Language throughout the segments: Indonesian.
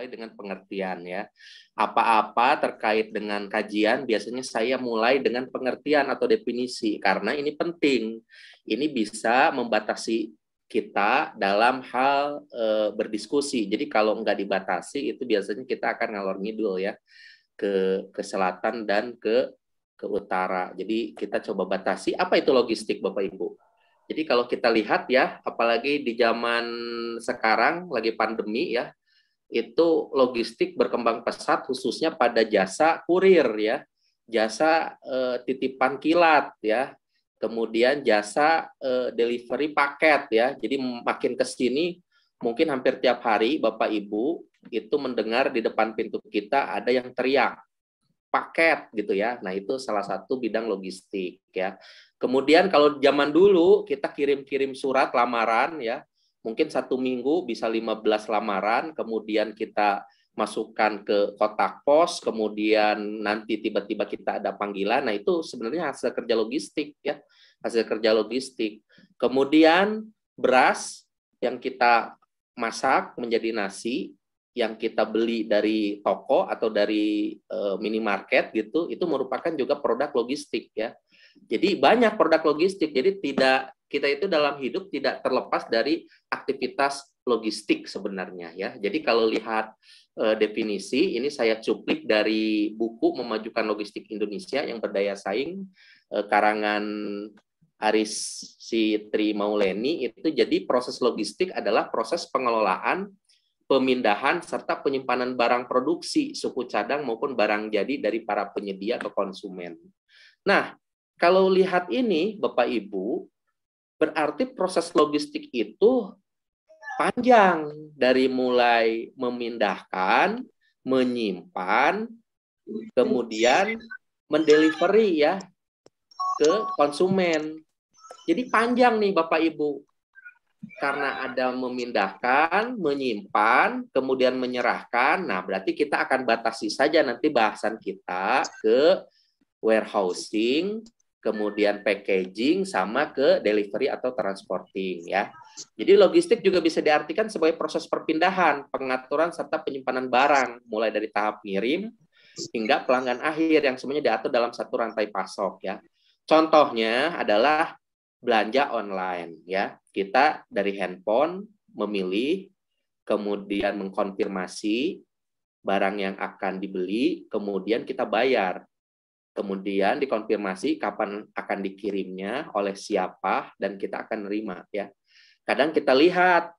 mulai dengan pengertian ya. Apa-apa terkait dengan kajian biasanya saya mulai dengan pengertian atau definisi karena ini penting. Ini bisa membatasi kita dalam hal e, berdiskusi. Jadi kalau nggak dibatasi itu biasanya kita akan ngalor ngidul ya ke ke selatan dan ke ke utara. Jadi kita coba batasi apa itu logistik Bapak Ibu. Jadi kalau kita lihat ya, apalagi di zaman sekarang lagi pandemi ya, itu logistik berkembang pesat khususnya pada jasa kurir ya, jasa eh, titipan kilat ya, kemudian jasa eh, delivery paket ya. Jadi makin ke sini mungkin hampir tiap hari Bapak Ibu itu mendengar di depan pintu kita ada yang teriak paket gitu ya. Nah, itu salah satu bidang logistik ya. Kemudian kalau zaman dulu kita kirim-kirim surat lamaran ya mungkin satu minggu bisa 15 lamaran, kemudian kita masukkan ke kotak pos, kemudian nanti tiba-tiba kita ada panggilan. Nah, itu sebenarnya hasil kerja logistik ya, hasil kerja logistik. Kemudian beras yang kita masak menjadi nasi yang kita beli dari toko atau dari e, minimarket gitu, itu merupakan juga produk logistik ya. Jadi banyak produk logistik. Jadi tidak kita itu dalam hidup tidak terlepas dari aktivitas logistik sebenarnya ya. Jadi kalau lihat e, definisi ini saya cuplik dari buku Memajukan Logistik Indonesia yang berdaya saing e, karangan Aris Sitri Mauleni itu jadi proses logistik adalah proses pengelolaan pemindahan serta penyimpanan barang produksi suku cadang maupun barang jadi dari para penyedia ke konsumen. Nah, kalau lihat ini Bapak Ibu, Berarti proses logistik itu panjang dari mulai memindahkan, menyimpan, kemudian mendelivery ya ke konsumen. Jadi panjang nih Bapak Ibu. Karena ada memindahkan, menyimpan, kemudian menyerahkan. Nah, berarti kita akan batasi saja nanti bahasan kita ke warehousing, kemudian packaging sama ke delivery atau transporting ya. Jadi logistik juga bisa diartikan sebagai proses perpindahan, pengaturan serta penyimpanan barang mulai dari tahap ngirim hingga pelanggan akhir yang semuanya diatur dalam satu rantai pasok ya. Contohnya adalah belanja online ya. Kita dari handphone memilih kemudian mengkonfirmasi barang yang akan dibeli, kemudian kita bayar Kemudian dikonfirmasi kapan akan dikirimnya, oleh siapa, dan kita akan nerima. Ya, kadang kita lihat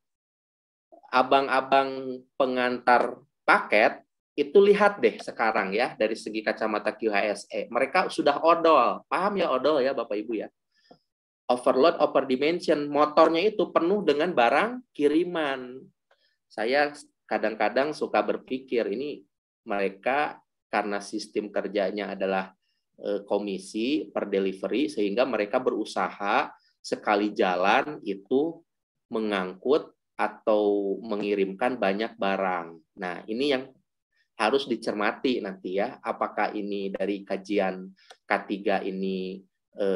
abang-abang pengantar paket itu lihat deh sekarang ya dari segi kacamata QHSE. Mereka sudah odol, paham ya odol ya Bapak Ibu ya. Overload, over dimension, motornya itu penuh dengan barang kiriman. Saya kadang-kadang suka berpikir ini mereka karena sistem kerjanya adalah Eh, komisi per delivery sehingga mereka berusaha sekali jalan itu mengangkut atau mengirimkan banyak barang. Nah, ini yang harus dicermati nanti ya, apakah ini dari kajian K3 ini e,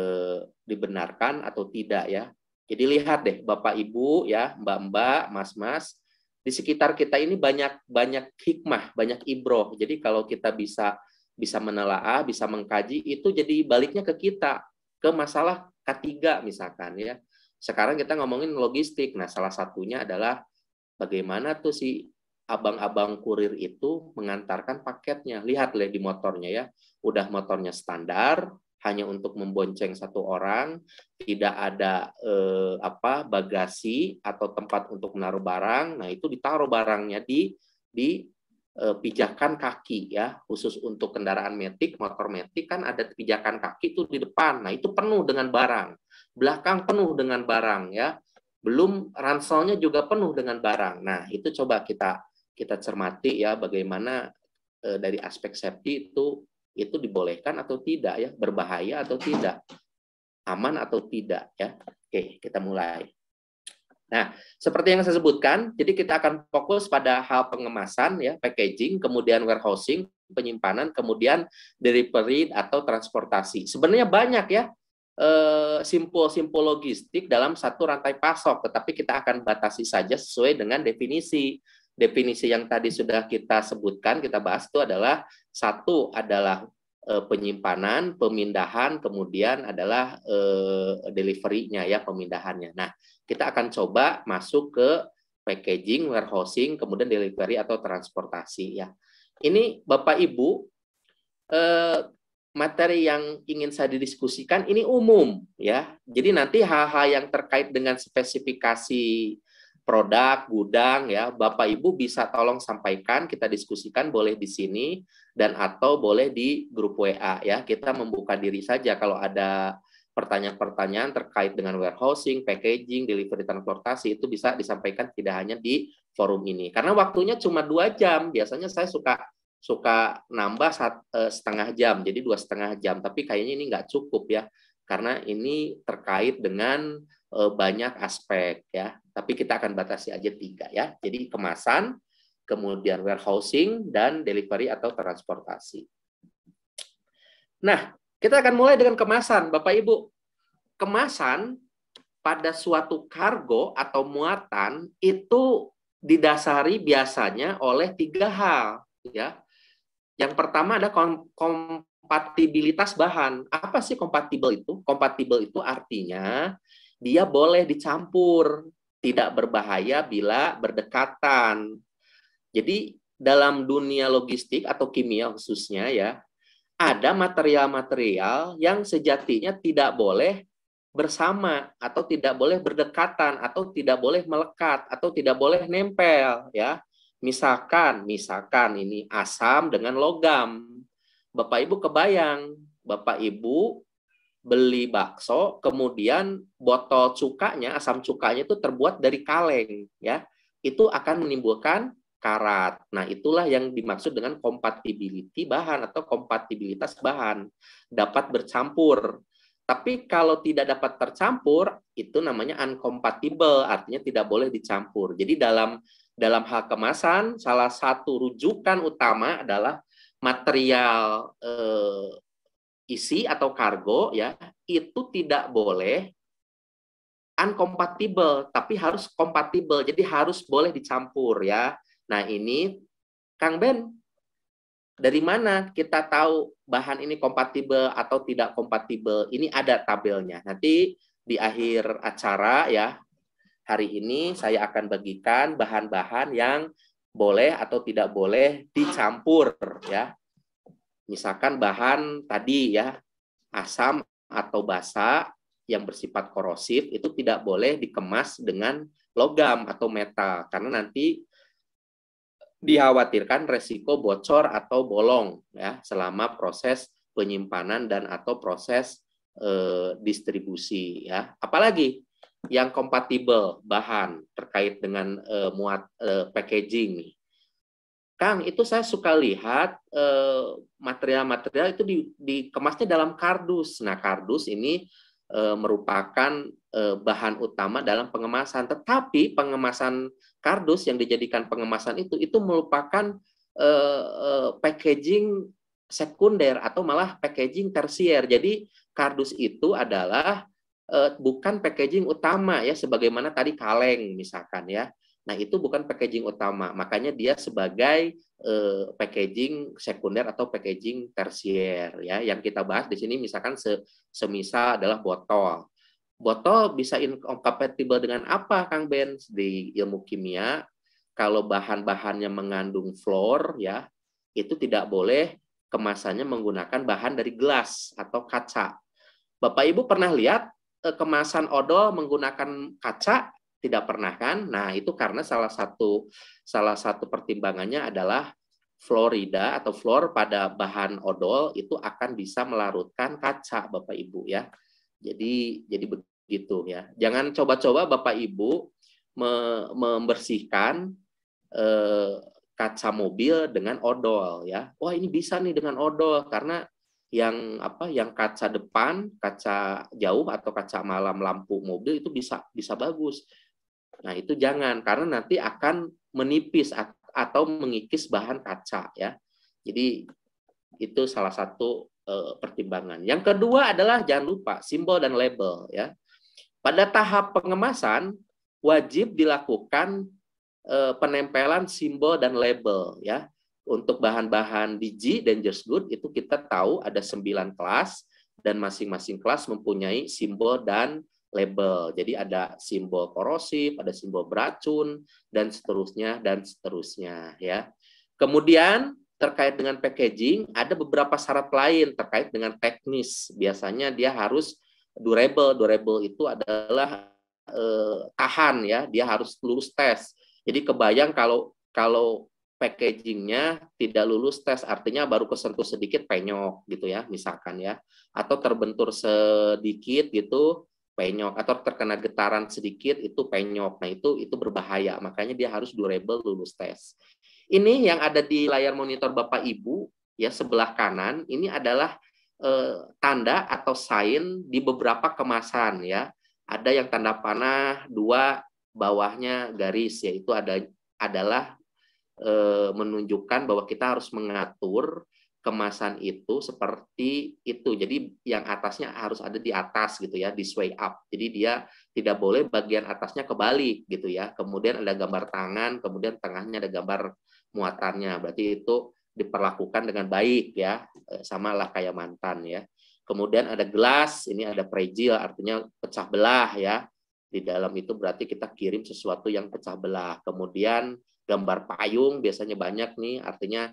dibenarkan atau tidak ya. Jadi lihat deh Bapak Ibu ya, Mbak-mbak, Mas-mas, di sekitar kita ini banyak banyak hikmah, banyak ibroh. Jadi kalau kita bisa bisa menelaah, bisa mengkaji, itu jadi baliknya ke kita, ke masalah ketiga misalkan ya. Sekarang kita ngomongin logistik. Nah, salah satunya adalah bagaimana tuh si abang-abang kurir itu mengantarkan paketnya. Lihat lihat di motornya ya. Udah motornya standar, hanya untuk membonceng satu orang, tidak ada eh, apa bagasi atau tempat untuk menaruh barang. Nah, itu ditaruh barangnya di di Eh, pijakan kaki ya khusus untuk kendaraan metik motor metik kan ada pijakan kaki itu di depan nah itu penuh dengan barang belakang penuh dengan barang ya belum ranselnya juga penuh dengan barang nah itu coba kita kita cermati ya bagaimana eh, dari aspek safety itu itu dibolehkan atau tidak ya berbahaya atau tidak aman atau tidak ya oke kita mulai Nah, seperti yang saya sebutkan, jadi kita akan fokus pada hal pengemasan ya, packaging, kemudian warehousing, penyimpanan, kemudian delivery atau transportasi. Sebenarnya banyak ya eh, simpul-simpul logistik dalam satu rantai pasok, tetapi kita akan batasi saja sesuai dengan definisi. Definisi yang tadi sudah kita sebutkan, kita bahas itu adalah satu adalah eh, penyimpanan, pemindahan, kemudian adalah eh, delivery-nya ya pemindahannya. Nah, kita akan coba masuk ke packaging, warehousing, kemudian delivery atau transportasi ya. Ini Bapak Ibu eh, materi yang ingin saya didiskusikan ini umum ya. Jadi nanti hal-hal yang terkait dengan spesifikasi produk, gudang ya, Bapak Ibu bisa tolong sampaikan, kita diskusikan boleh di sini dan atau boleh di grup WA ya. Kita membuka diri saja kalau ada pertanyaan-pertanyaan terkait dengan warehousing, packaging, delivery transportasi itu bisa disampaikan tidak hanya di forum ini. Karena waktunya cuma dua jam, biasanya saya suka suka nambah saat, uh, eh, setengah jam, jadi dua setengah jam. Tapi kayaknya ini nggak cukup ya, karena ini terkait dengan uh, banyak aspek ya. Tapi kita akan batasi aja tiga ya. Jadi kemasan, kemudian warehousing dan delivery atau transportasi. Nah, kita akan mulai dengan kemasan, Bapak Ibu. Kemasan pada suatu kargo atau muatan itu didasari biasanya oleh tiga hal, ya. Yang pertama ada kompatibilitas bahan. Apa sih kompatibel itu? Kompatibel itu artinya dia boleh dicampur, tidak berbahaya bila berdekatan. Jadi dalam dunia logistik atau kimia khususnya ya, ada material-material yang sejatinya tidak boleh bersama atau tidak boleh berdekatan atau tidak boleh melekat atau tidak boleh nempel ya. Misalkan, misalkan ini asam dengan logam. Bapak Ibu kebayang, Bapak Ibu beli bakso, kemudian botol cukanya, asam cukanya itu terbuat dari kaleng ya. Itu akan menimbulkan karat. Nah, itulah yang dimaksud dengan kompatibiliti bahan atau kompatibilitas bahan. Dapat bercampur. Tapi kalau tidak dapat tercampur, itu namanya uncompatible, artinya tidak boleh dicampur. Jadi dalam dalam hal kemasan, salah satu rujukan utama adalah material eh, isi atau kargo ya, itu tidak boleh uncompatible, tapi harus kompatibel. Jadi harus boleh dicampur ya. Nah ini, Kang Ben, dari mana kita tahu bahan ini kompatibel atau tidak kompatibel? Ini ada tabelnya. Nanti di akhir acara ya, hari ini saya akan bagikan bahan-bahan yang boleh atau tidak boleh dicampur ya. Misalkan bahan tadi ya, asam atau basa yang bersifat korosif itu tidak boleh dikemas dengan logam atau metal karena nanti dikhawatirkan resiko bocor atau bolong ya selama proses penyimpanan dan atau proses eh, distribusi ya apalagi yang kompatibel bahan terkait dengan eh, muat eh, packaging Kang, itu saya suka lihat eh, material-material eh, itu di, dikemasnya dalam kardus. Nah, kardus ini eh, merupakan eh, bahan utama dalam pengemasan, tetapi pengemasan kardus yang dijadikan pengemasan itu itu merupakan eh, eh, packaging sekunder atau malah packaging tersier. Jadi kardus itu adalah eh, bukan packaging utama ya sebagaimana tadi kaleng misalkan ya. Nah, itu bukan packaging utama. Makanya dia sebagai eh, packaging sekunder atau packaging tersier ya. Yang kita bahas di sini misalkan se semisal adalah botol. Botol bisa incompatible oh, dengan apa, Kang Ben? Di ilmu kimia, kalau bahan-bahannya mengandung fluor, ya, itu tidak boleh kemasannya menggunakan bahan dari gelas atau kaca. Bapak Ibu pernah lihat eh, kemasan odol menggunakan kaca? Tidak pernah kan? Nah, itu karena salah satu salah satu pertimbangannya adalah Florida atau fluor pada bahan odol itu akan bisa melarutkan kaca Bapak Ibu ya. Jadi jadi begitu ya. Jangan coba-coba Bapak Ibu me membersihkan eh, kaca mobil dengan odol ya. Wah, ini bisa nih dengan odol karena yang apa yang kaca depan, kaca jauh atau kaca malam lampu mobil itu bisa bisa bagus. Nah, itu jangan karena nanti akan menipis atau mengikis bahan kaca ya. Jadi itu salah satu uh, pertimbangan. Yang kedua adalah jangan lupa simbol dan label ya. Pada tahap pengemasan wajib dilakukan uh, penempelan simbol dan label ya. Untuk bahan-bahan biji dangerous good itu kita tahu ada sembilan kelas dan masing-masing kelas mempunyai simbol dan label. Jadi ada simbol korosi, ada simbol beracun dan seterusnya dan seterusnya ya. Kemudian terkait dengan packaging ada beberapa syarat lain terkait dengan teknis. Biasanya dia harus durable. Durable itu adalah eh, tahan ya, dia harus lulus tes. Jadi kebayang kalau kalau packagingnya tidak lulus tes, artinya baru kesentuh sedikit penyok gitu ya, misalkan ya, atau terbentur sedikit gitu penyok atau terkena getaran sedikit itu penyok. Nah, itu itu berbahaya. Makanya dia harus durable lulus tes. Ini yang ada di layar monitor Bapak Ibu ya sebelah kanan ini adalah eh, tanda atau sign di beberapa kemasan ya. Ada yang tanda panah, dua bawahnya garis yaitu ada adalah eh, menunjukkan bahwa kita harus mengatur kemasan itu seperti itu. Jadi yang atasnya harus ada di atas gitu ya, di sway up. Jadi dia tidak boleh bagian atasnya kebalik gitu ya. Kemudian ada gambar tangan, kemudian tengahnya ada gambar muatannya. Berarti itu diperlakukan dengan baik ya, eh, sama lah kayak mantan ya. Kemudian ada gelas, ini ada fragile artinya pecah belah ya. Di dalam itu berarti kita kirim sesuatu yang pecah belah. Kemudian gambar payung biasanya banyak nih, artinya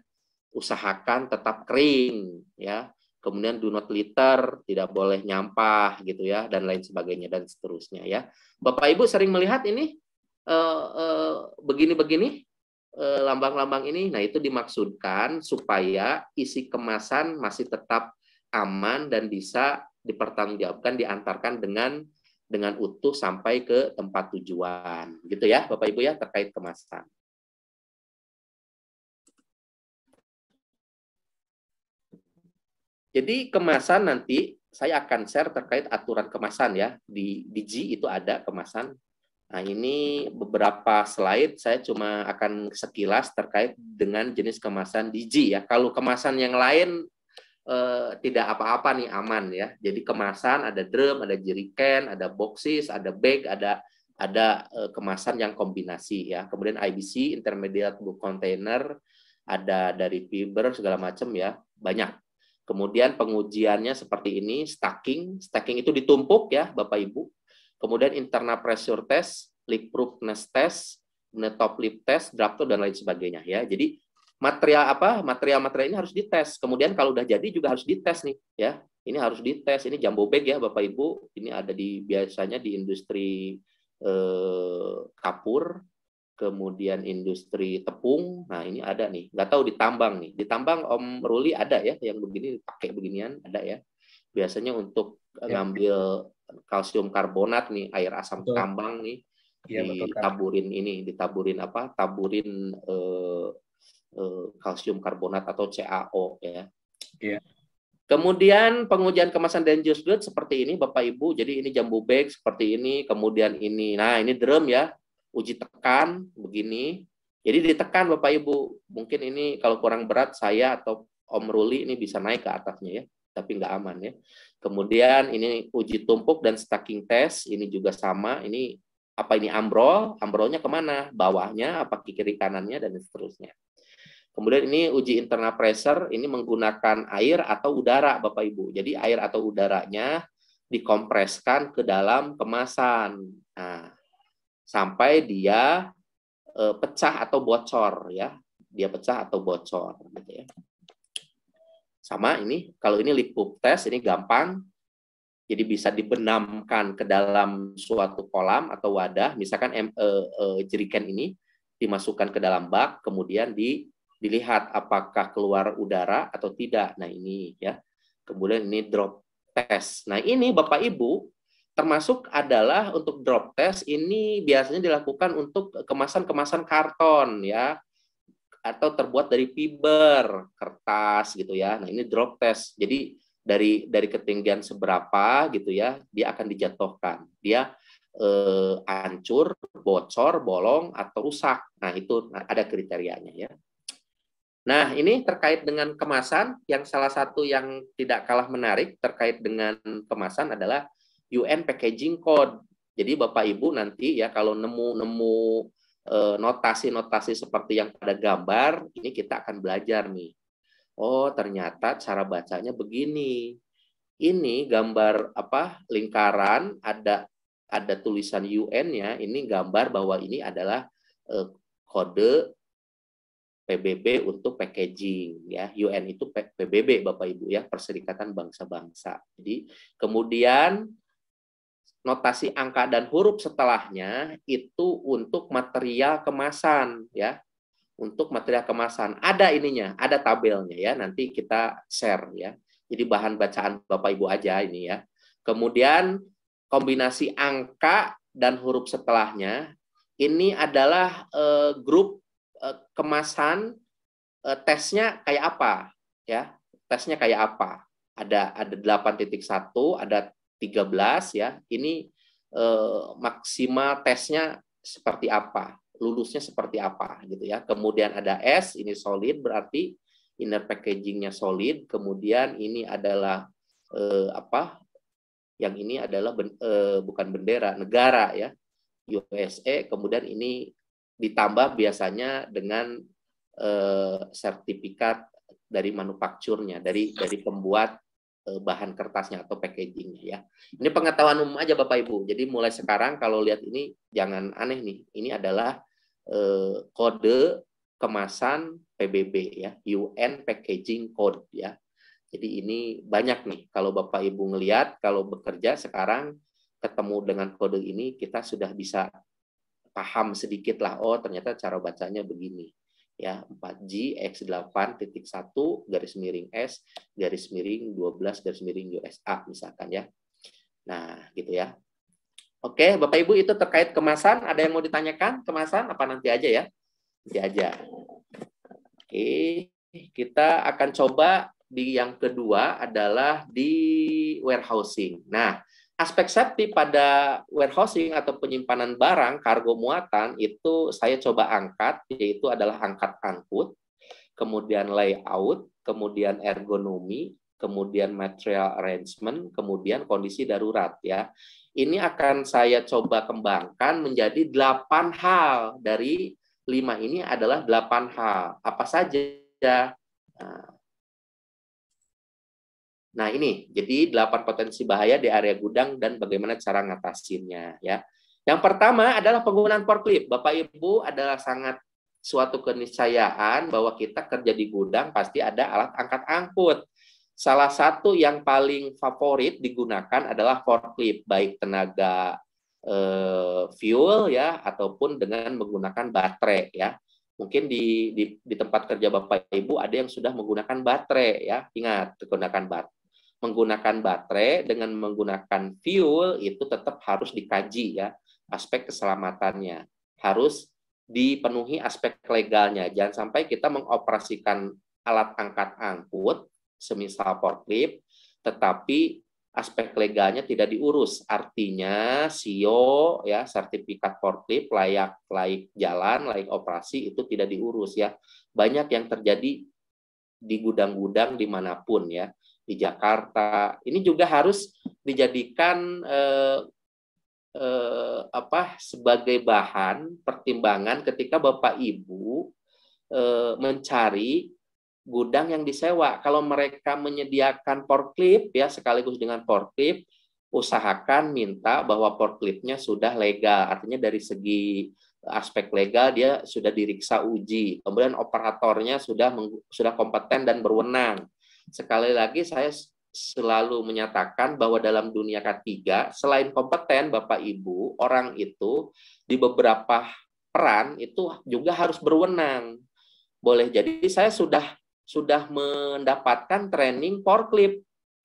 usahakan tetap kering ya. Kemudian do not litter, tidak boleh nyampah gitu ya dan lain sebagainya dan seterusnya ya. Bapak Ibu sering melihat ini eh, eh, begini-begini. Uh, uh, begini -begini? Eh, lambang-lambang ini? Nah, itu dimaksudkan supaya isi kemasan masih tetap aman dan bisa dipertanggungjawabkan diantarkan dengan dengan utuh sampai ke tempat tujuan. Gitu ya, Bapak Ibu ya terkait kemasan. Jadi kemasan nanti saya akan share terkait aturan kemasan ya. Di di G itu ada kemasan. Nah, ini beberapa slide saya cuma akan sekilas terkait dengan jenis kemasan biji ya. Kalau kemasan yang lain eh, tidak apa-apa nih aman ya. Jadi kemasan ada drum, ada jeriken, ada boxes, ada bag, ada ada eh, kemasan yang kombinasi ya. Kemudian IBC intermediate bulk container ada dari fiber segala macam ya, banyak. Kemudian pengujiannya seperti ini, stacking. Stacking itu ditumpuk ya, Bapak Ibu Kemudian internal pressure test, leak proofness test, top lip test, drapto dan lain sebagainya ya. Jadi material apa material-material ini harus dites. Kemudian kalau udah jadi juga harus dites nih ya. Ini harus dites. Ini jumbo bag ya Bapak Ibu. Ini ada di biasanya di industri eh, kapur, kemudian industri tepung. Nah, ini ada nih. Nggak tahu ditambang nih. Ditambang Om Ruli ada ya yang begini pakai beginian ada ya. Biasanya untuk yeah. ngambil kalsium karbonat nih air asam betul. kambang nih yeah, iya, ditaburin betul, kan. ini ditaburin apa taburin eh, eh, kalsium karbonat atau CaO ya yeah. Kemudian pengujian kemasan dan jus good seperti ini Bapak Ibu. Jadi ini jambu bag seperti ini, kemudian ini. Nah, ini drum ya. Uji tekan begini. Jadi ditekan Bapak Ibu. Mungkin ini kalau kurang berat saya atau Om Ruli ini bisa naik ke atasnya ya tapi nggak aman ya. Kemudian ini uji tumpuk dan stacking test, ini juga sama, ini apa ini ambrol, ambrolnya kemana, bawahnya, apa kiri kanannya, dan seterusnya. Kemudian ini uji internal pressure, ini menggunakan air atau udara, Bapak Ibu. Jadi air atau udaranya dikompreskan ke dalam kemasan, nah, sampai dia eh, pecah atau bocor ya, dia pecah atau bocor. Gitu ya sama ini kalau ini lipup test ini gampang jadi bisa dibenamkan ke dalam suatu kolam atau wadah misalkan e, e, jeriken ini dimasukkan ke dalam bak kemudian di, dilihat apakah keluar udara atau tidak nah ini ya kemudian ini drop test nah ini bapak ibu termasuk adalah untuk drop test ini biasanya dilakukan untuk kemasan-kemasan karton ya atau terbuat dari fiber kertas gitu ya. Nah ini drop test. Jadi dari dari ketinggian seberapa gitu ya, dia akan dijatuhkan. Dia eh, hancur, bocor, bolong atau rusak. Nah itu nah, ada kriterianya ya. Nah ini terkait dengan kemasan. Yang salah satu yang tidak kalah menarik terkait dengan kemasan adalah UN Packaging Code. Jadi Bapak Ibu nanti ya kalau nemu-nemu Eh, notasi-notasi seperti yang pada gambar, ini kita akan belajar nih. Oh, ternyata cara bacanya begini. Ini gambar apa? lingkaran ada ada tulisan UN-nya, ini gambar bahwa ini adalah eh, kode PBB untuk packaging ya. UN itu PBB Bapak Ibu ya, Perserikatan Bangsa-Bangsa. Jadi, kemudian notasi angka dan huruf setelahnya itu untuk material kemasan ya untuk material kemasan ada ininya ada tabelnya ya nanti kita share ya jadi bahan bacaan bapak ibu aja ini ya kemudian kombinasi angka dan huruf setelahnya ini adalah eh, grup eh, kemasan eh, tesnya kayak apa ya tesnya kayak apa ada ada 8.1 ada 13 ya, ini eh, maksima tesnya seperti apa, lulusnya seperti apa gitu ya. Kemudian ada S, ini solid berarti inner packagingnya solid. Kemudian ini adalah eh, apa? Yang ini adalah ben, eh, bukan bendera negara ya, USA. Kemudian ini ditambah biasanya dengan eh, sertifikat dari manufakturnya, dari dari pembuat Eh, bahan kertasnya atau packagingnya ya. Ini pengetahuan umum aja Bapak Ibu. Jadi mulai sekarang kalau lihat ini jangan aneh nih. Ini adalah eh, kode kemasan PBB ya, UN Packaging Code ya. Jadi ini banyak nih kalau Bapak Ibu ngelihat kalau bekerja sekarang ketemu dengan kode ini kita sudah bisa paham sedikit lah oh ternyata cara bacanya begini ya 4G X8.1 garis miring S garis miring 12 garis miring USA misalkan ya. Nah, gitu ya. Oke, Bapak Ibu itu terkait kemasan ada yang mau ditanyakan? Kemasan apa nanti aja ya? Nanti aja. Oke, kita akan coba di yang kedua adalah di warehousing. Nah, aspek safety pada warehousing atau penyimpanan barang kargo muatan itu saya coba angkat yaitu adalah angkat angkut kemudian layout kemudian ergonomi kemudian material arrangement kemudian kondisi darurat ya ini akan saya coba kembangkan menjadi delapan hal dari lima ini adalah delapan hal apa saja nah, Nah, ini jadi delapan potensi bahaya di area gudang dan bagaimana cara ngatasinnya ya. Yang pertama adalah penggunaan forklift. Bapak Ibu adalah sangat suatu keniscayaan bahwa kita kerja di gudang pasti ada alat angkat angkut. Salah satu yang paling favorit digunakan adalah forklift baik tenaga eh, fuel ya ataupun dengan menggunakan baterai ya. Mungkin di, di, di tempat kerja Bapak Ibu ada yang sudah menggunakan baterai ya. Ingat, menggunakan baterai menggunakan baterai dengan menggunakan fuel itu tetap harus dikaji ya aspek keselamatannya. Harus dipenuhi aspek legalnya. Jangan sampai kita mengoperasikan alat angkat angkut semisal forklift tetapi aspek legalnya tidak diurus. Artinya SIO e ya sertifikat forklift layak layak jalan, layak operasi itu tidak diurus ya. Banyak yang terjadi di gudang-gudang dimanapun ya di Jakarta. Ini juga harus dijadikan eh, eh, apa sebagai bahan pertimbangan ketika Bapak Ibu eh, mencari gudang yang disewa. Kalau mereka menyediakan forklift ya sekaligus dengan forklift, usahakan minta bahwa forkliftnya sudah legal. Artinya dari segi aspek legal dia sudah diriksa uji, kemudian operatornya sudah sudah kompeten dan berwenang sekali lagi saya selalu menyatakan bahwa dalam dunia K3 selain kompeten Bapak Ibu, orang itu di beberapa peran itu juga harus berwenang. Boleh jadi saya sudah sudah mendapatkan training forklift,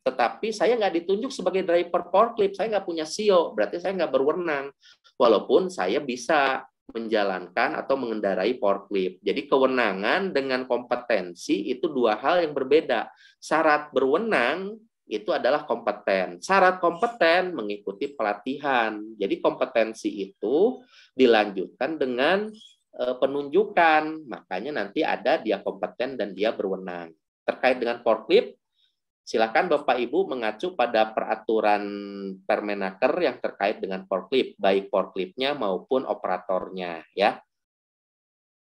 tetapi saya nggak ditunjuk sebagai driver forklift, saya nggak punya CEO, berarti saya nggak berwenang. Walaupun saya bisa menjalankan atau mengendarai forklift. Jadi kewenangan dengan kompetensi itu dua hal yang berbeda. Syarat berwenang itu adalah kompeten. Syarat kompeten mengikuti pelatihan. Jadi kompetensi itu dilanjutkan dengan e, penunjukan. Makanya nanti ada dia kompeten dan dia berwenang. Terkait dengan forklift, Silakan Bapak Ibu mengacu pada peraturan Permenaker yang terkait dengan forklift, baik forkliftnya maupun operatornya ya.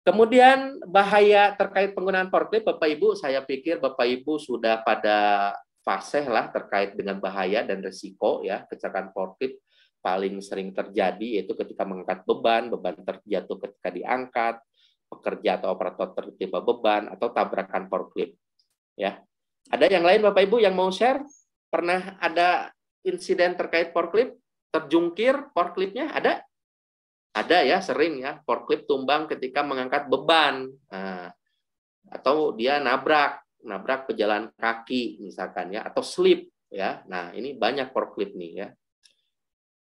Kemudian bahaya terkait penggunaan forklift Bapak Ibu, saya pikir Bapak Ibu sudah pada fase lah terkait dengan bahaya dan resiko ya kecelakaan forklift paling sering terjadi yaitu ketika mengangkat beban, beban terjatuh ketika diangkat, pekerja atau operator tertimpa beban atau tabrakan forklift. Ya, ada yang lain Bapak Ibu yang mau share? Pernah ada insiden terkait forklift? Terjungkir forkliftnya? Ada? Ada ya, sering ya. Forklift tumbang ketika mengangkat beban. Nah, atau dia nabrak, nabrak pejalan kaki misalkan ya, atau slip ya. Nah, ini banyak forklift nih ya.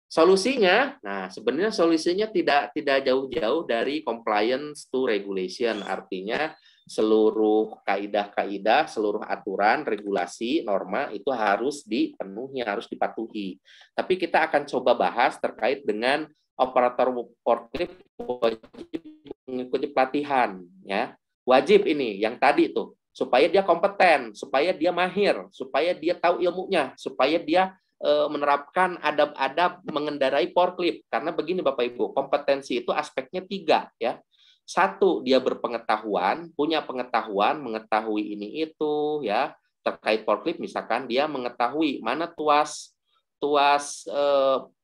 Solusinya, nah sebenarnya solusinya tidak tidak jauh-jauh dari compliance to regulation. Artinya seluruh kaidah-kaidah, seluruh aturan, regulasi, norma itu harus dipenuhi, harus dipatuhi. Tapi kita akan coba bahas terkait dengan operator portif wajib mengikuti pelatihan, ya wajib ini yang tadi itu supaya dia kompeten, supaya dia mahir, supaya dia tahu ilmunya, supaya dia eh, menerapkan adab-adab mengendarai forklift. Karena begini Bapak Ibu, kompetensi itu aspeknya tiga ya satu, dia berpengetahuan, punya pengetahuan, mengetahui ini itu, ya terkait forklift misalkan dia mengetahui mana tuas tuas e,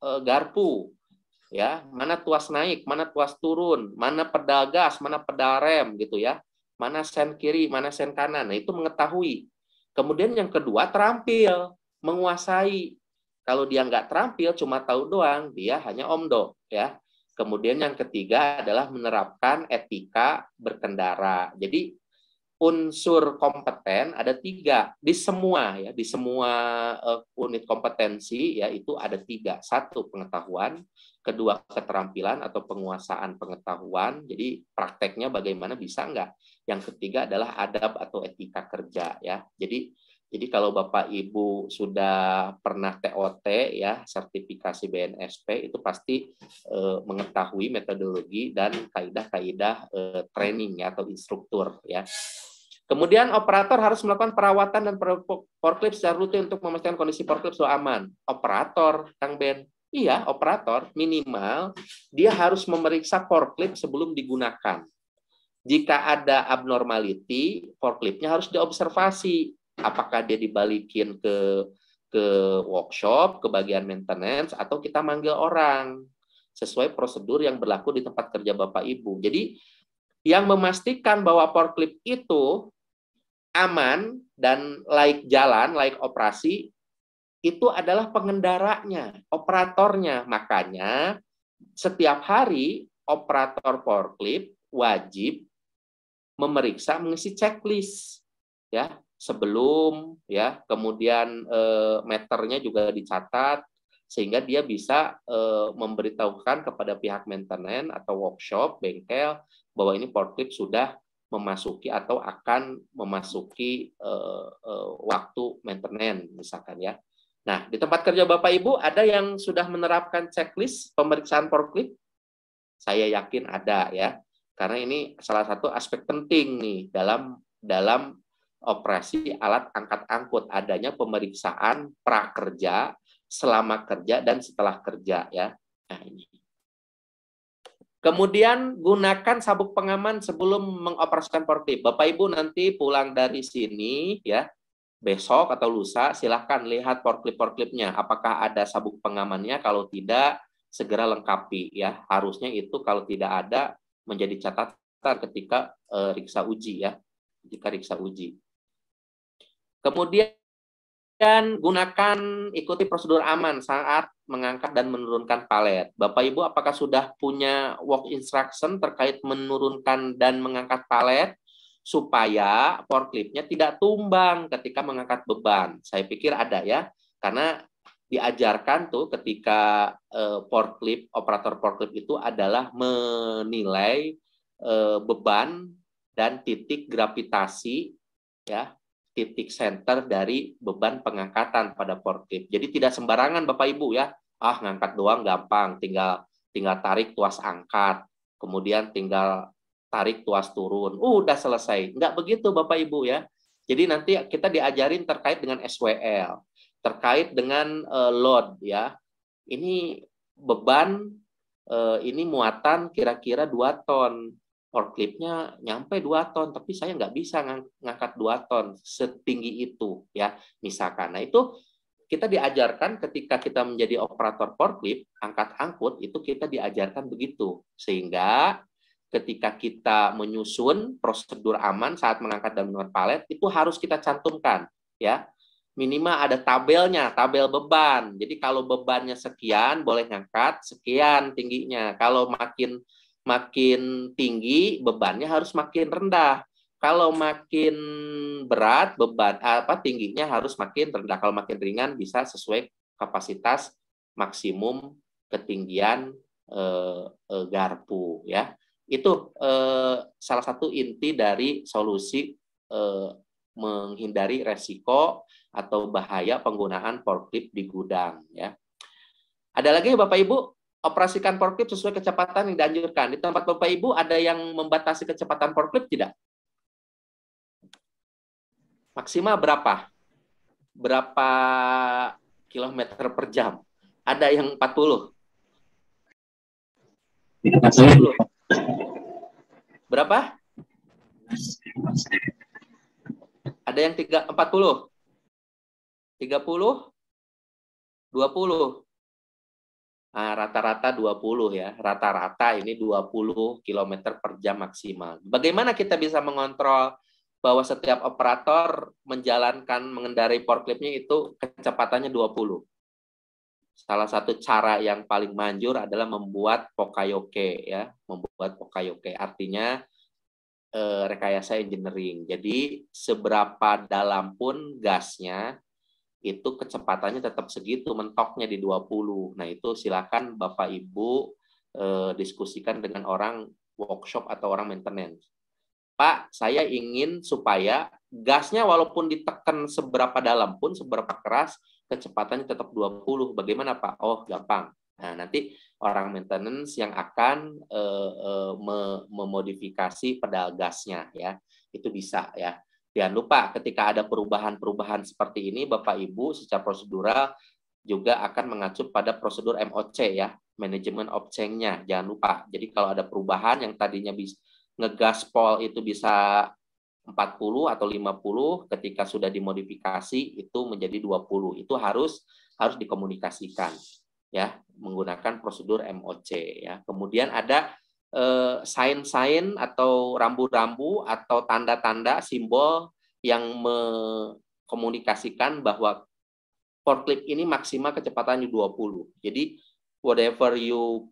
e, garpu ya mana tuas naik mana tuas turun mana pedal gas mana pedal rem gitu ya mana sen kiri mana sen kanan nah, itu mengetahui kemudian yang kedua terampil menguasai kalau dia nggak terampil cuma tahu doang dia hanya omdo ya Kemudian yang ketiga adalah menerapkan etika berkendara. Jadi unsur kompeten ada tiga di semua ya di semua eh, unit kompetensi ya itu ada tiga satu pengetahuan kedua keterampilan atau penguasaan pengetahuan jadi prakteknya bagaimana bisa enggak yang ketiga adalah adab atau etika kerja ya jadi jadi kalau Bapak Ibu sudah pernah TOT ya sertifikasi BNSP itu pasti eh, mengetahui metodologi dan kaidah-kaidah eh, training ya, atau instruktur ya. Kemudian operator harus melakukan perawatan dan forklift secara rutin untuk memastikan kondisi forklift sudah aman. Operator, Kang Ben. Iya, operator minimal dia harus memeriksa forklift sebelum digunakan. Jika ada abnormality, forkliftnya harus diobservasi apakah dia dibalikin ke ke workshop, ke bagian maintenance, atau kita manggil orang sesuai prosedur yang berlaku di tempat kerja Bapak Ibu. Jadi yang memastikan bahwa forklift itu aman dan layak jalan, layak operasi itu adalah pengendaranya, operatornya. Makanya setiap hari operator forklift wajib memeriksa mengisi checklist ya sebelum ya kemudian e, meternya juga dicatat sehingga dia bisa e, memberitahukan kepada pihak maintenance atau workshop bengkel bahwa ini forklift sudah memasuki atau akan memasuki e, e, waktu maintenance misalkan ya. Nah, di tempat kerja Bapak Ibu ada yang sudah menerapkan checklist pemeriksaan forklift? Saya yakin ada ya. Karena ini salah satu aspek penting nih dalam dalam operasi alat angkat angkut, adanya pemeriksaan prakerja, selama kerja dan setelah kerja ya. Nah, ini. Kemudian gunakan sabuk pengaman sebelum mengoperasikan portif Bapak Ibu nanti pulang dari sini ya, besok atau lusa silahkan lihat portif portifnya Apakah ada sabuk pengamannya? Kalau tidak, segera lengkapi ya. Harusnya itu kalau tidak ada menjadi catatan ketika eh, riksa uji ya, jika riksa uji. Kemudian gunakan ikuti prosedur aman saat mengangkat dan menurunkan palet. Bapak Ibu apakah sudah punya work instruction terkait menurunkan dan mengangkat palet supaya clip-nya tidak tumbang ketika mengangkat beban? Saya pikir ada ya, karena diajarkan tuh ketika uh, forklift operator forklift itu adalah menilai uh, beban dan titik gravitasi ya titik center dari beban pengangkatan pada forklift. Jadi tidak sembarangan Bapak Ibu ya. Ah, ngangkat doang gampang, tinggal tinggal tarik tuas angkat, kemudian tinggal tarik tuas turun. Uh, udah selesai. Enggak begitu Bapak Ibu ya. Jadi nanti kita diajarin terkait dengan SWL, terkait dengan uh, load ya. Ini beban uh, ini muatan kira-kira 2 ton clipnya nyampe 2 ton, tapi saya nggak bisa ngang, ngangkat 2 ton setinggi itu ya misalkan. Nah itu kita diajarkan ketika kita menjadi operator forklift, angkat angkut itu kita diajarkan begitu sehingga ketika kita menyusun prosedur aman saat mengangkat dan menurut palet itu harus kita cantumkan ya minimal ada tabelnya, tabel beban. Jadi kalau bebannya sekian boleh ngangkat sekian tingginya. Kalau makin makin tinggi bebannya harus makin rendah. Kalau makin berat beban apa tingginya harus makin rendah. Kalau makin ringan bisa sesuai kapasitas maksimum ketinggian e, e, garpu ya. Itu e, salah satu inti dari solusi e, menghindari resiko atau bahaya penggunaan forklift di gudang ya. Ada lagi ya, Bapak Ibu operasikan forklift sesuai kecepatan yang dianjurkan. Di tempat Bapak Ibu ada yang membatasi kecepatan forklift tidak? Maksimal berapa? Berapa kilometer per jam? Ada yang 40. 40. Berapa? Ada yang 3 40. 30 20 Ah, rata-rata 20 ya, rata-rata ini 20 km per jam maksimal. Bagaimana kita bisa mengontrol bahwa setiap operator menjalankan mengendarai clip-nya itu kecepatannya 20? Salah satu cara yang paling manjur adalah membuat pokayoke ya, membuat pokayoke artinya eh, rekayasa engineering. Jadi seberapa dalam pun gasnya itu kecepatannya tetap segitu mentoknya di 20. Nah, itu silakan Bapak Ibu eh, diskusikan dengan orang workshop atau orang maintenance. Pak, saya ingin supaya gasnya walaupun ditekan seberapa dalam pun, seberapa keras, kecepatannya tetap 20. Bagaimana, Pak? Oh, gampang. Nah, nanti orang maintenance yang akan eh, eh, memodifikasi pedal gasnya ya. Itu bisa ya Jangan lupa ketika ada perubahan-perubahan seperti ini, Bapak Ibu secara prosedural juga akan mengacu pada prosedur MOC ya, manajemen of change-nya. Jangan lupa. Jadi kalau ada perubahan yang tadinya bisa ngegaspol itu bisa 40 atau 50 ketika sudah dimodifikasi itu menjadi 20. Itu harus harus dikomunikasikan ya menggunakan prosedur MOC ya. Kemudian ada Eh, sign-sign atau rambu-rambu atau tanda-tanda simbol yang mengkomunikasikan bahwa forklift ini maksimal kecepatannya 20. Jadi whatever you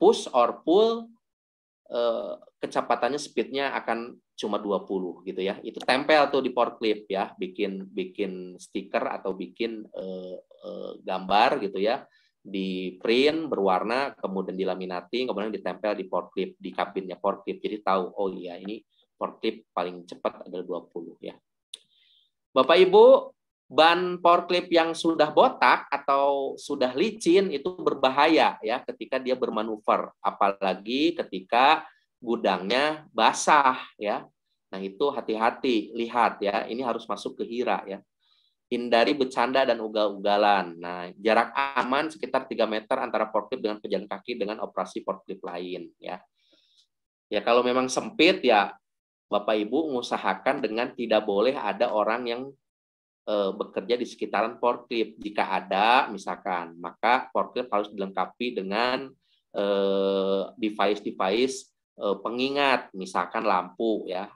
push or pull uh, kecepatannya speednya akan cuma 20 gitu ya. Itu tempel tuh di forklift ya, bikin bikin stiker atau bikin uh, uh, gambar gitu ya di print berwarna, kemudian dilaminati, kemudian ditempel di port clip di kabinnya port clip Jadi tahu, oh iya ini port clip paling cepat adalah 20 ya. Bapak Ibu, ban port clip yang sudah botak atau sudah licin itu berbahaya ya ketika dia bermanuver, apalagi ketika gudangnya basah ya. Nah, itu hati-hati, lihat ya, ini harus masuk ke hira ya hindari bercanda dan ugal-ugalan. Nah, jarak aman sekitar 3 meter antara forklift dengan pejalan kaki dengan operasi forklift lain ya. Ya kalau memang sempit ya Bapak Ibu mengusahakan dengan tidak boleh ada orang yang e, bekerja di sekitaran forklift. Jika ada misalkan, maka forklift harus dilengkapi dengan eh, device-device e, pengingat misalkan lampu ya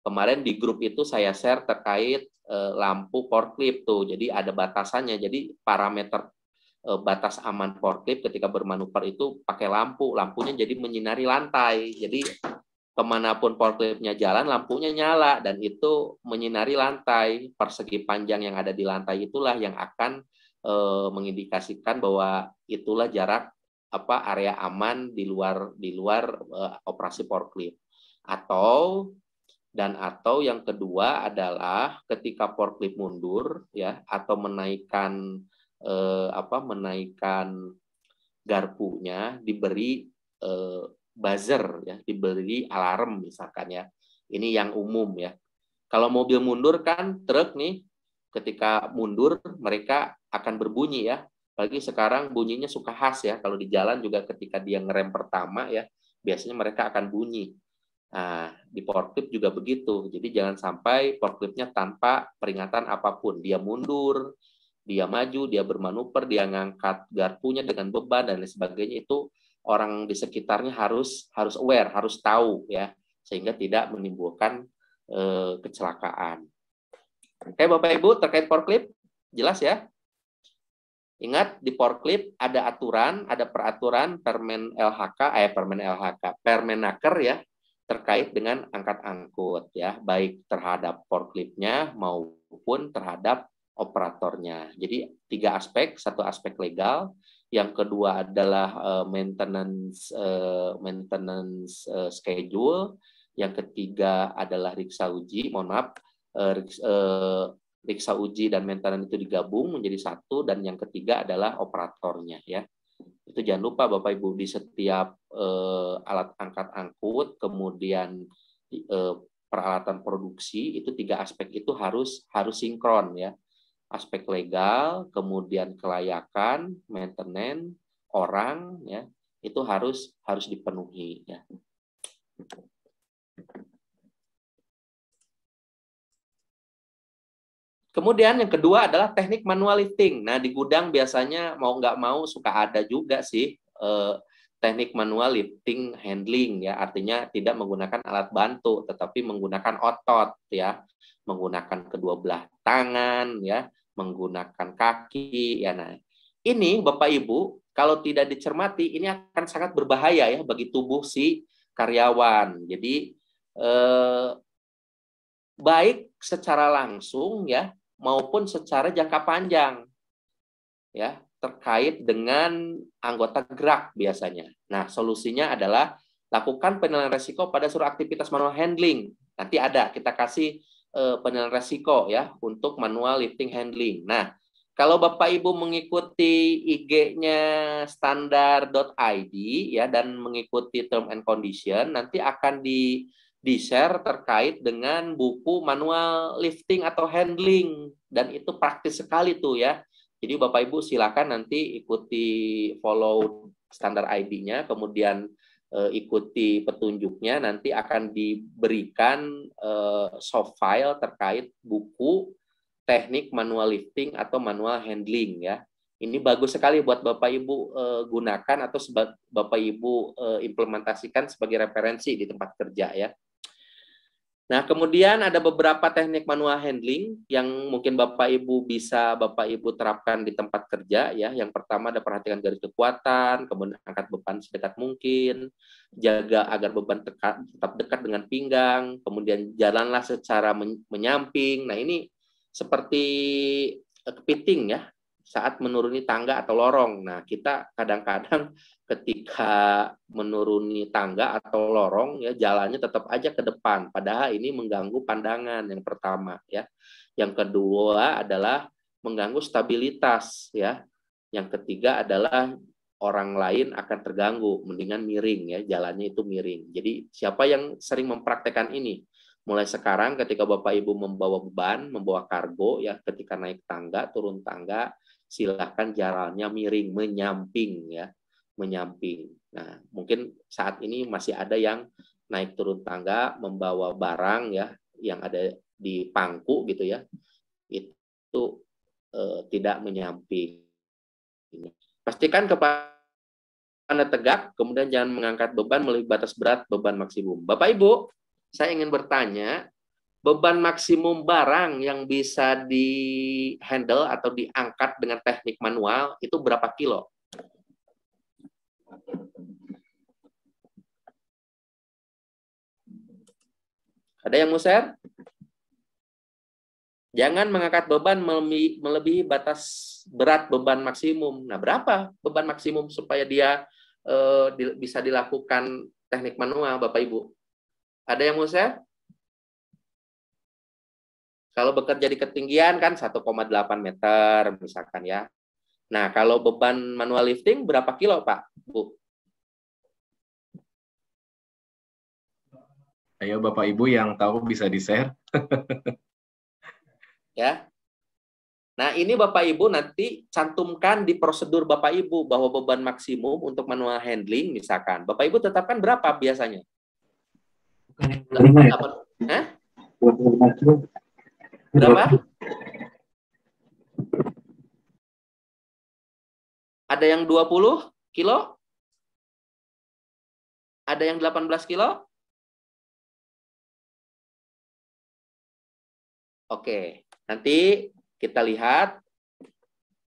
Kemarin di grup itu saya share terkait eh, lampu lampu clip tuh. Jadi ada batasannya. Jadi parameter eh, batas aman clip ketika bermanuver itu pakai lampu. Lampunya jadi menyinari lantai. Jadi kemanapun clipnya jalan, lampunya nyala dan itu menyinari lantai. Persegi panjang yang ada di lantai itulah yang akan eh, mengindikasikan bahwa itulah jarak apa area aman di luar di luar operasi operasi forklift. Atau dan atau yang kedua adalah ketika forklift mundur ya atau menaikkan eh, apa menaikkan garpunya diberi eh, buzzer ya diberi alarm misalkan ya ini yang umum ya kalau mobil mundur kan truk nih ketika mundur mereka akan berbunyi ya lagi sekarang bunyinya suka khas ya kalau di jalan juga ketika dia ngerem pertama ya biasanya mereka akan bunyi Nah, di clip juga begitu. Jadi jangan sampai clipnya tanpa peringatan apapun. Dia mundur, dia maju, dia bermanuver, dia ngangkat garpunya dengan beban dan lain sebagainya itu orang di sekitarnya harus harus aware, harus tahu ya sehingga tidak menimbulkan eh, kecelakaan. Oke Bapak Ibu terkait clip jelas ya? Ingat di clip ada aturan, ada peraturan Permen LHK, eh Permen LHK, Permenaker ya terkait dengan angkat angkut ya, baik terhadap forkliftnya maupun terhadap operatornya. Jadi tiga aspek, satu aspek legal, yang kedua adalah eh, maintenance eh, maintenance eh, schedule, yang ketiga adalah riksa uji, mohon maaf, uh, riksa uji dan maintenance itu digabung menjadi satu dan yang ketiga adalah operatornya ya itu jangan lupa Bapak Ibu di setiap eh, alat angkat angkut kemudian eh, peralatan produksi itu tiga aspek itu harus harus sinkron ya aspek legal kemudian kelayakan maintenance orang ya itu harus harus dipenuhi ya. Kemudian yang kedua adalah teknik manual lifting. Nah di gudang biasanya mau nggak mau suka ada juga sih eh, teknik manual lifting handling ya artinya tidak menggunakan alat bantu tetapi menggunakan otot ya menggunakan kedua belah tangan ya menggunakan kaki ya nah ini Bapak Ibu kalau tidak dicermati ini akan sangat berbahaya ya bagi tubuh si karyawan jadi eh, baik secara langsung ya maupun secara jangka panjang ya terkait dengan anggota gerak biasanya. Nah, solusinya adalah lakukan penilaian resiko pada seluruh aktivitas manual handling. Nanti ada kita kasih uh, penilaian resiko ya untuk manual lifting handling. Nah, kalau Bapak Ibu mengikuti IG-nya standar.id ya dan mengikuti term and condition nanti akan di di-share terkait dengan buku manual lifting atau handling dan itu praktis sekali tuh ya. Jadi Bapak Ibu silakan nanti ikuti follow standar ID-nya kemudian eh, ikuti petunjuknya nanti akan diberikan eh, soft file terkait buku teknik manual lifting atau manual handling ya. Ini bagus sekali buat Bapak Ibu eh, gunakan atau Bapak Ibu eh, implementasikan sebagai referensi di tempat kerja ya. Nah, kemudian ada beberapa teknik manual handling yang mungkin Bapak Ibu bisa Bapak Ibu terapkan di tempat kerja ya. Yang pertama ada perhatikan garis kekuatan, kemudian angkat beban sedekat mungkin, jaga agar beban dekat, tetap dekat dengan pinggang, kemudian jalanlah secara menyamping. Nah, ini seperti eh, kepiting ya saat menuruni tangga atau lorong. Nah, kita kadang-kadang ketika menuruni tangga atau lorong ya jalannya tetap aja ke depan padahal ini mengganggu pandangan yang pertama ya. Yang kedua adalah mengganggu stabilitas ya. Yang ketiga adalah orang lain akan terganggu, mendingan miring ya, jalannya itu miring. Jadi siapa yang sering mempraktekkan ini? Mulai sekarang ketika Bapak Ibu membawa beban, membawa kargo ya, ketika naik tangga, turun tangga, silahkan jalannya miring, menyamping ya, menyamping. Nah, mungkin saat ini masih ada yang naik turun tangga membawa barang ya yang ada di pangku gitu ya. Itu eh, tidak menyamping. Pastikan kepala anda tegak, kemudian jangan mengangkat beban melebihi batas berat beban maksimum. Bapak Ibu, saya ingin bertanya, beban maksimum barang yang bisa di handle atau diangkat dengan teknik manual itu berapa kilo? Ada yang mau share? Jangan mengangkat beban melebihi batas berat beban maksimum. Nah, berapa beban maksimum supaya dia uh, di, bisa dilakukan teknik manual, Bapak Ibu? Ada yang mau share? Kalau bekerja di ketinggian kan 1,8 meter misalkan ya. Nah, kalau beban manual lifting berapa kilo, Pak? Bu? Ayo Bapak Ibu yang tahu bisa di-share. ya. Nah, ini Bapak Ibu nanti cantumkan di prosedur Bapak Ibu bahwa beban maksimum untuk manual handling misalkan. Bapak Ibu tetapkan berapa biasanya? Bukan, Berapa? Ada yang 20 kilo? Ada yang 18 kilo? Oke, nanti kita lihat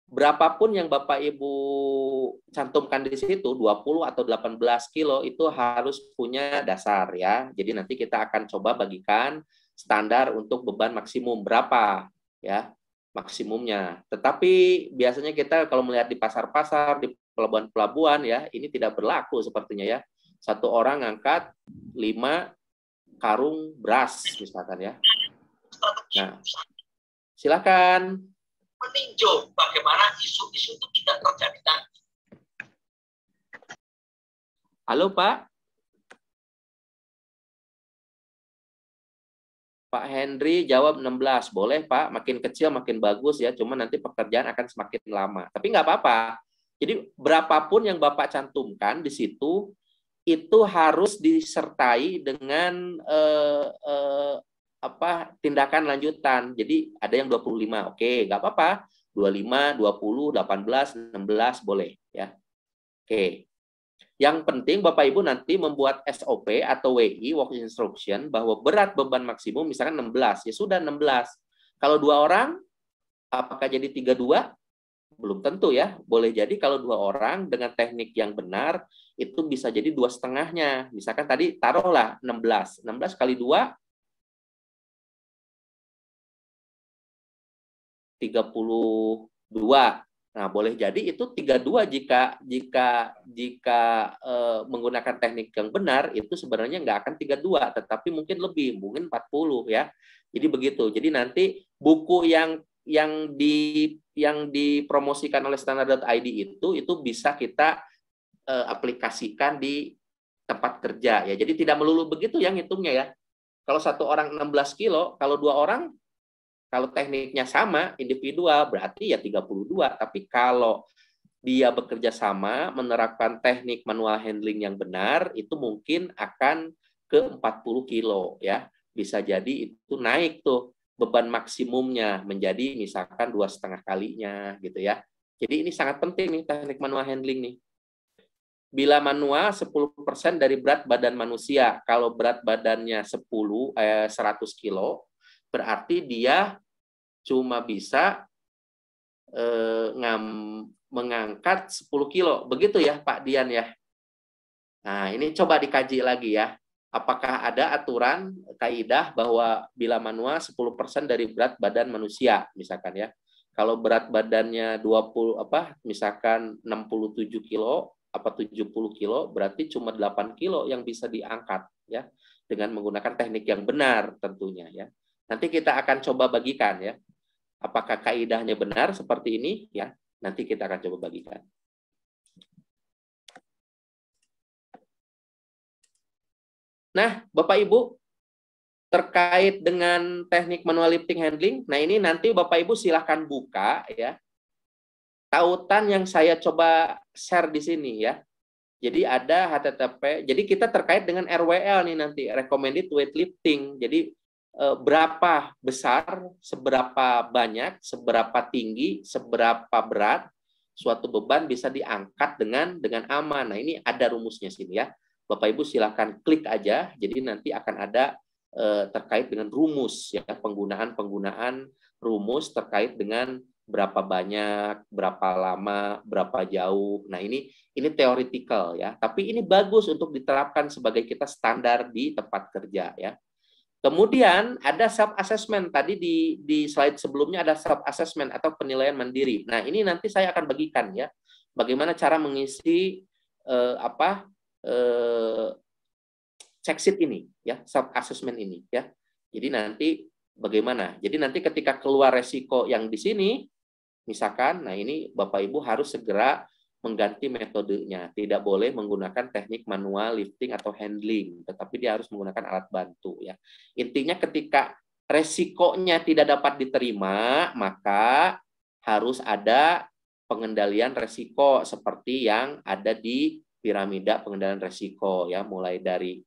berapapun yang Bapak Ibu cantumkan di situ 20 atau 18 kilo itu harus punya dasar ya. Jadi nanti kita akan coba bagikan standar untuk beban maksimum berapa ya maksimumnya. Tetapi biasanya kita kalau melihat di pasar-pasar, di pelabuhan-pelabuhan ya, ini tidak berlaku sepertinya ya. Satu orang angkat lima karung beras misalkan ya. Nah, silakan. Meninjau bagaimana isu-isu itu tidak terjadi Halo Pak. Pak Henry jawab 16. Boleh Pak, makin kecil makin bagus ya, cuma nanti pekerjaan akan semakin lama. Tapi nggak apa-apa. Jadi berapapun yang Bapak cantumkan di situ, itu harus disertai dengan eh, eh, apa tindakan lanjutan. Jadi ada yang 25, oke, nggak apa-apa. 25, 20, 18, 16 boleh ya. Oke. Yang penting Bapak Ibu nanti membuat SOP atau WI work instruction bahwa berat beban maksimum misalkan 16, ya sudah 16. Kalau dua orang apakah jadi 32? Belum tentu ya. Boleh jadi kalau dua orang dengan teknik yang benar itu bisa jadi dua setengahnya. Misalkan tadi taruhlah 16. 16 kali 2 32. Nah, boleh jadi itu 32 jika jika jika e, menggunakan teknik yang benar itu sebenarnya nggak akan 32 tetapi mungkin lebih, mungkin 40 ya. Jadi begitu. Jadi nanti buku yang yang di yang dipromosikan oleh standar.id itu itu bisa kita e, aplikasikan di tempat kerja ya. Jadi tidak melulu begitu yang hitungnya ya. Kalau satu orang 16 kilo, kalau dua orang kalau tekniknya sama, individual, berarti ya 32. Tapi kalau dia bekerja sama, menerapkan teknik manual handling yang benar, itu mungkin akan ke 40 kilo ya. Bisa jadi itu naik tuh beban maksimumnya menjadi misalkan dua setengah kalinya gitu ya. Jadi ini sangat penting nih teknik manual handling nih. Bila manual 10% dari berat badan manusia, kalau berat badannya 10 eh, 100 kilo, berarti dia cuma bisa eh, mengangkat 10 kilo. Begitu ya Pak Dian ya. Nah ini coba dikaji lagi ya. Apakah ada aturan kaidah bahwa bila manual 10% dari berat badan manusia misalkan ya. Kalau berat badannya 20 apa misalkan 67 kilo apa 70 kilo berarti cuma 8 kilo yang bisa diangkat ya dengan menggunakan teknik yang benar tentunya ya. Nanti kita akan coba bagikan ya Apakah kaidahnya benar seperti ini? Ya, nanti kita akan coba bagikan. Nah, Bapak Ibu, terkait dengan teknik manual lifting handling, nah ini nanti Bapak Ibu silahkan buka ya. Tautan yang saya coba share di sini ya. Jadi ada HTTP, jadi kita terkait dengan RWL nih nanti, recommended weight lifting. Jadi Eh, berapa besar, seberapa banyak, seberapa tinggi, seberapa berat suatu beban bisa diangkat dengan dengan aman. Nah, ini ada rumusnya sini ya. Bapak Ibu silahkan klik aja. Jadi nanti akan ada eh, terkait dengan rumus ya, penggunaan-penggunaan rumus terkait dengan berapa banyak, berapa lama, berapa jauh. Nah, ini ini teoritikal ya, tapi ini bagus untuk diterapkan sebagai kita standar di tempat kerja ya. Kemudian ada self assessment tadi di di slide sebelumnya ada self assessment atau penilaian mandiri. Nah, ini nanti saya akan bagikan ya bagaimana cara mengisi eh, apa eh, check sheet ini ya, self assessment ini ya. Jadi nanti bagaimana? Jadi nanti ketika keluar resiko yang di sini misalkan nah ini Bapak Ibu harus segera mengganti metodenya. Tidak boleh menggunakan teknik manual lifting atau handling, tetapi dia harus menggunakan alat bantu ya. Intinya ketika resikonya tidak dapat diterima, maka harus ada pengendalian resiko seperti yang ada di piramida pengendalian resiko ya, mulai dari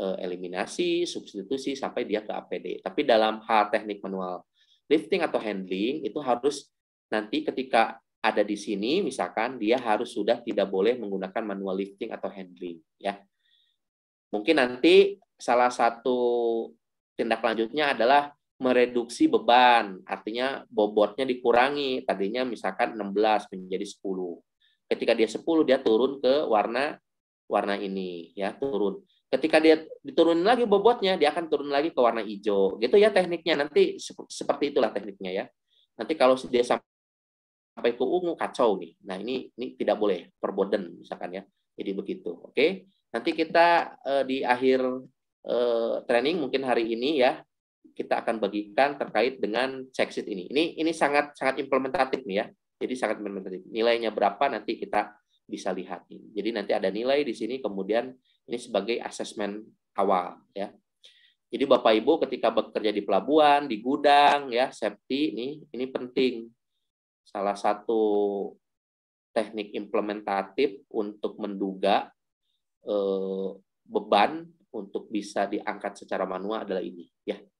eh, eliminasi, substitusi sampai dia ke APD. Tapi dalam hal teknik manual lifting atau handling itu harus nanti ketika ada di sini misalkan dia harus sudah tidak boleh menggunakan manual lifting atau handling ya. Mungkin nanti salah satu tindak lanjutnya adalah mereduksi beban, artinya bobotnya dikurangi. Tadinya misalkan 16 menjadi 10. Ketika dia 10 dia turun ke warna warna ini ya, turun. Ketika dia diturunin lagi bobotnya, dia akan turun lagi ke warna hijau. Gitu ya tekniknya. Nanti seperti itulah tekniknya ya. Nanti kalau dia sampai sampai ke ungu kacau nih. Nah ini ini tidak boleh perboden misalkan ya. Jadi begitu. Oke. Nanti kita eh, di akhir eh, training mungkin hari ini ya kita akan bagikan terkait dengan checksheet ini. Ini ini sangat sangat implementatif nih ya. Jadi sangat implementatif. Nilainya berapa nanti kita bisa lihat. nih Jadi nanti ada nilai di sini kemudian ini sebagai assessment awal ya. Jadi Bapak Ibu ketika bekerja di pelabuhan, di gudang ya, safety ini ini penting salah satu teknik implementatif untuk menduga eh, beban untuk bisa diangkat secara manual adalah ini ya